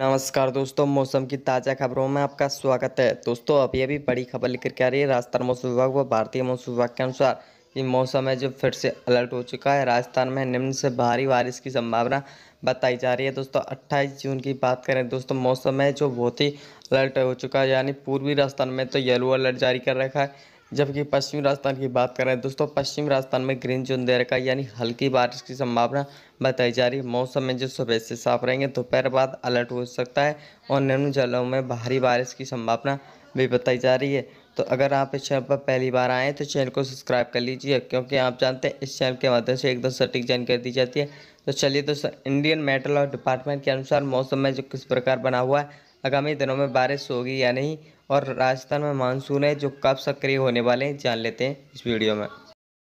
नमस्कार दोस्तों मौसम की ताज़ा खबरों में आपका स्वागत है दोस्तों अभी अभी बड़ी खबर लेकर के आ रही है राजस्थान मौसम विभाग व भारतीय मौसम विभाग के अनुसार ये मौसम है जो फिर से अलर्ट हो चुका है राजस्थान में निम्न से भारी बारिश की संभावना बताई जा रही है दोस्तों 28 जून की बात करें दोस्तों मौसम है जो बहुत ही अलर्ट हो चुका है यानी पूर्वी राजस्थान में तो येलो अलर्ट जारी कर रखा है जबकि पश्चिम राजस्थान की बात करें दोस्तों पश्चिम राजस्थान में ग्रीन जोन दे रखा यानी हल्की बारिश की संभावना बताई जा रही है मौसम में जो सुबह से साफ रहेंगे दोपहर बाद अलर्ट हो सकता है और निम्न जलों में भारी बारिश की संभावना भी बताई जा रही है तो अगर आप इस चैनल पर पहली बार आएँ तो चैनल को सब्सक्राइब कर लीजिए क्योंकि आप जानते हैं इस चैनल के माध्यम से एकदम सटीक जानकारी दी जाती है तो चलिए दोस्तों इंडियन मेटल और डिपार्टमेंट के अनुसार मौसम में जो किस प्रकार बना हुआ है आगामी दिनों में बारिश होगी या नहीं और राजस्थान में मानसून है जो कब सक्रिय होने वाले हैं जान लेते हैं इस वीडियो में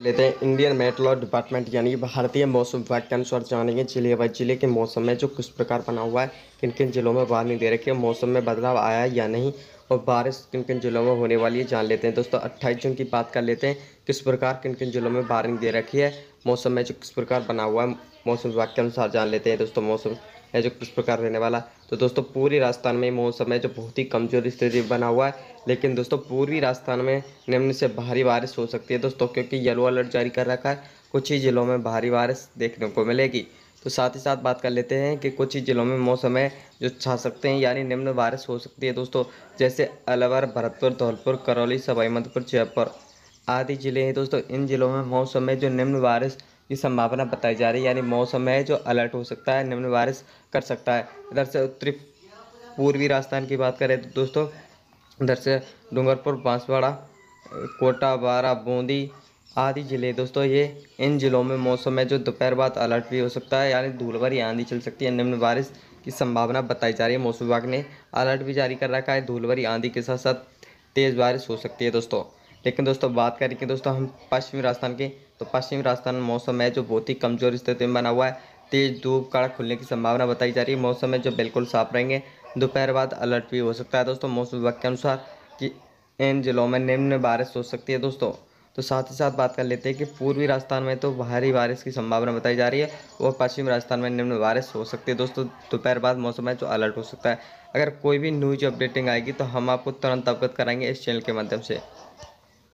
लेते हैं इंडियन मेट्रोलॉज डिपार्टमेंट यानी कि भारतीय मौसम विभाग के अनुसार जानेंगे जिले बाई जिले के मौसम में जो किस प्रकार बना हुआ है किन किन जिलों में वार्निंग दे रखी है मौसम में बदलाव आया है या नहीं और बारिश किन किन जिलों में होने वाली है जान लेते हैं दोस्तों अट्ठाईस जून की बात कर लेते हैं किस प्रकार किन किन जिलों में वार्निंग दे रखी है मौसम में जो किस प्रकार बना हुआ है मौसम विभाग के अनुसार जान लेते हैं दोस्तों मौसम है जो किस प्रकार रहने वाला तो दोस्तों पूरी राजस्थान में मौसम है जो बहुत ही कमजोर स्थिति बना हुआ है लेकिन दोस्तों पूर्वी राजस्थान में निम्न से भारी बारिश हो सकती है दोस्तों क्योंकि येलो अलर्ट जारी कर रखा है कुछ ही ज़िलों में भारी बारिश देखने को मिलेगी तो साथ ही साथ बात कर लेते हैं कि कुछ ही ज़िलों में मौसम है जो छा सकते हैं यानी निम्न बारिश हो सकती है दोस्तों जैसे अलवर भरतपुर धौलपुर करौली सवाई जयपुर आदि ज़िले हैं दोस्तों इन ज़िलों में मौसम है जो निम्न बारिश की संभावना बताई जा रही है यानी मौसम है जो अलर्ट हो सकता है निम्न बारिश कर सकता है इधर से उत्तरी पूर्वी राजस्थान की बात करें तो दोस्तों इधर से डूंगरपुर बांसवाड़ा कोटा बारा बूंदी आदि ज़िले दोस्तों ये इन ज़िलों में मौसम है जो दोपहर बाद अलर्ट भी हो सकता है यानी धूल भरी आंधी चल सकती है निम्न बारिश की संभावना बताई जा रही है मौसम विभाग ने अलर्ट भी जारी कर रखा है धूल भरी आंधी के साथ साथ तेज़ बारिश हो सकती है दोस्तों लेकिन दोस्तों बात करें कि दोस्तों हम पश्चिमी राजस्थान की तो पश्चिमी राजस्थान में मौसम है जो बहुत ही कमज़ोर स्थिति में बना हुआ है तेज़ धूप कड़ा खुलने की संभावना बताई जा रही है मौसम में जो बिल्कुल साफ रहेंगे दोपहर बाद अलर्ट भी हो सकता है दोस्तों मौसम विभाग के अनुसार कि इन जिलों में निम्न बारिश हो सकती है दोस्तों तो साथ ही साथ बात कर लेते हैं कि पूर्वी राजस्थान में तो भारी बारिश की संभावना बताई जा रही है और पश्चिम राजस्थान में निम्न बारिश हो सकती है दोस्तों दोपहर बाद मौसम है जो अलर्ट हो सकता है अगर कोई भी न्यूज अपडेटिंग आएगी तो हम आपको तुरंत अवगत कराएंगे इस चैनल के माध्यम से